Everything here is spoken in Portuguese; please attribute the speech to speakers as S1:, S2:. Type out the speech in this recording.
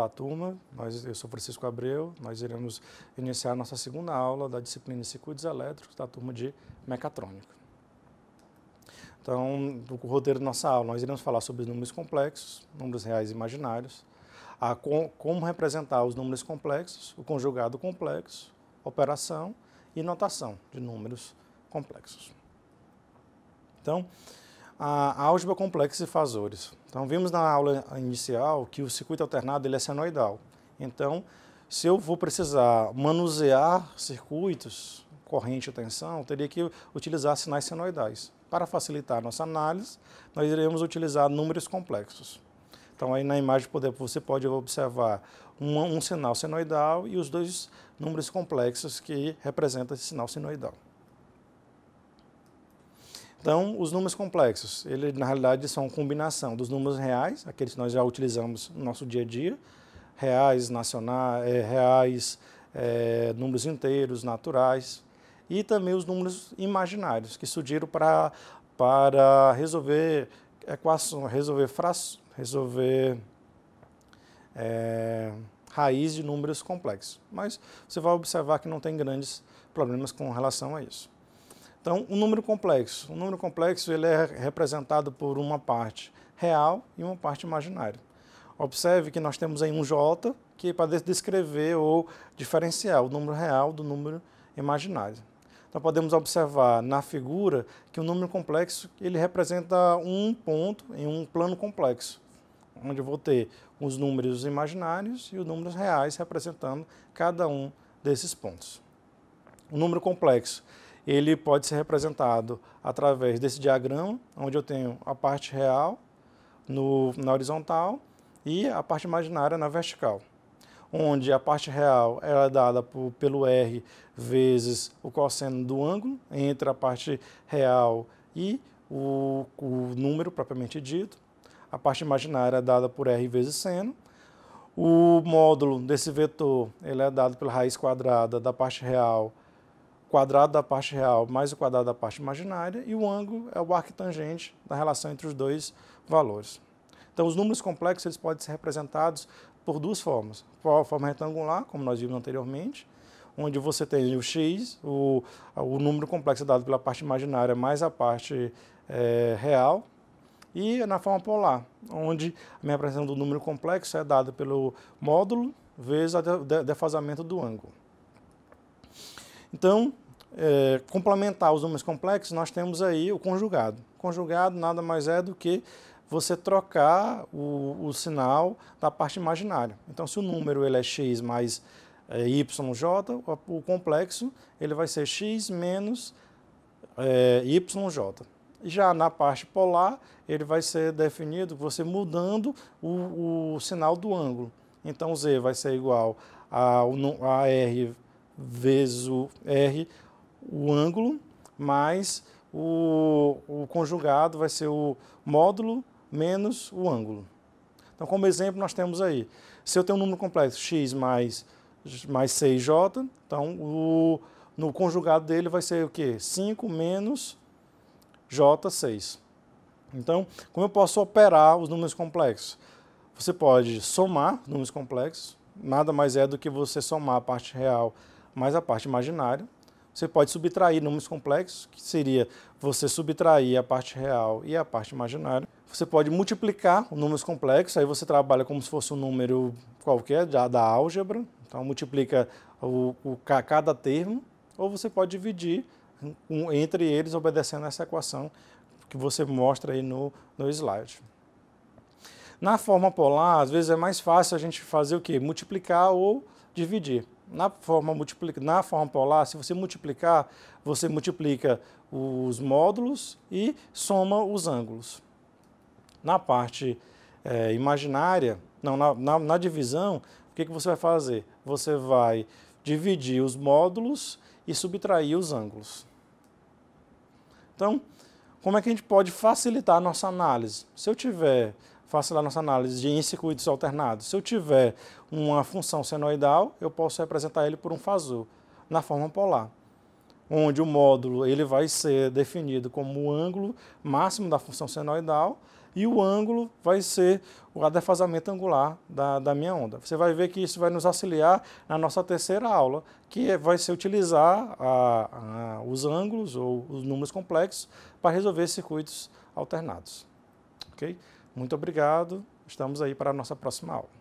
S1: Olá, turma. Nós, eu sou Francisco Abreu. Nós iremos iniciar nossa segunda aula da disciplina de Circuitos Elétricos da turma de Mecatrônica. Então, no roteiro da nossa aula, nós iremos falar sobre números complexos, números reais e imaginários, a com, como representar os números complexos, o conjugado complexo, operação e notação de números complexos. Então, a álgebra complexa e fasores. Então, vimos na aula inicial que o circuito alternado ele é senoidal. Então, se eu vou precisar manusear circuitos, corrente e tensão, teria que utilizar sinais senoidais. Para facilitar a nossa análise, nós iremos utilizar números complexos. Então, aí na imagem você pode observar um, um sinal senoidal e os dois números complexos que representam esse sinal senoidal. Então, os números complexos, ele, na realidade, são uma combinação dos números reais, aqueles que nós já utilizamos no nosso dia a dia, reais nacionais, é, reais, é, números inteiros, naturais, e também os números imaginários, que surgiram para, para resolver equações, resolver, fraço, resolver é, raiz de números complexos. Mas você vai observar que não tem grandes problemas com relação a isso. Então, um número complexo. O número complexo ele é representado por uma parte real e uma parte imaginária. Observe que nós temos aí um J que é para descrever ou diferenciar o número real do número imaginário. Então podemos observar na figura que o número complexo ele representa um ponto em um plano complexo, onde eu vou ter os números imaginários e os números reais representando cada um desses pontos. O número complexo ele pode ser representado através desse diagrama, onde eu tenho a parte real no, na horizontal e a parte imaginária na vertical, onde a parte real é dada por, pelo R vezes o cosseno do ângulo entre a parte real e o, o número propriamente dito, a parte imaginária é dada por R vezes seno, o módulo desse vetor ele é dado pela raiz quadrada da parte real quadrado da parte real mais o quadrado da parte imaginária, e o ângulo é o arquitangente da relação entre os dois valores. Então, os números complexos eles podem ser representados por duas formas. A forma retangular, como nós vimos anteriormente, onde você tem o x, o, o número complexo dado pela parte imaginária mais a parte é, real, e na forma polar, onde a minha representação do número complexo é dada pelo módulo vezes o defasamento do ângulo. Então, é, complementar os números complexos, nós temos aí o conjugado. Conjugado nada mais é do que você trocar o, o sinal da parte imaginária. Então, se o número ele é x mais é, yj, o complexo ele vai ser x menos é, yj. Já na parte polar, ele vai ser definido você mudando o, o sinal do ângulo. Então, z vai ser igual a, a r vezes o r o ângulo mais o, o conjugado vai ser o módulo menos o ângulo. Então, como exemplo, nós temos aí, se eu tenho um número complexo x mais, mais 6j, então o, no conjugado dele vai ser o quê? 5 menos j6. Então, como eu posso operar os números complexos? Você pode somar números complexos, nada mais é do que você somar a parte real mais a parte imaginária, você pode subtrair números complexos, que seria você subtrair a parte real e a parte imaginária. Você pode multiplicar números complexos, aí você trabalha como se fosse um número qualquer da, da álgebra, então multiplica o, o, cada termo, ou você pode dividir um, entre eles obedecendo essa equação que você mostra aí no, no slide. Na forma polar, às vezes é mais fácil a gente fazer o quê? Multiplicar ou dividir. Na forma, multiplica, na forma polar, se você multiplicar, você multiplica os módulos e soma os ângulos. Na parte é, imaginária, não, na, na, na divisão, o que, que você vai fazer? Você vai dividir os módulos e subtrair os ângulos. Então, como é que a gente pode facilitar a nossa análise? Se eu tiver faço lá nossa análise de incircuitos alternados. Se eu tiver uma função senoidal, eu posso representar ele por um fazor, na forma polar, onde o módulo ele vai ser definido como o ângulo máximo da função senoidal e o ângulo vai ser o adefasamento angular da, da minha onda. Você vai ver que isso vai nos auxiliar na nossa terceira aula, que é, vai ser utilizar a, a, os ângulos ou os números complexos para resolver circuitos alternados. ok? Muito obrigado. Estamos aí para a nossa próxima aula.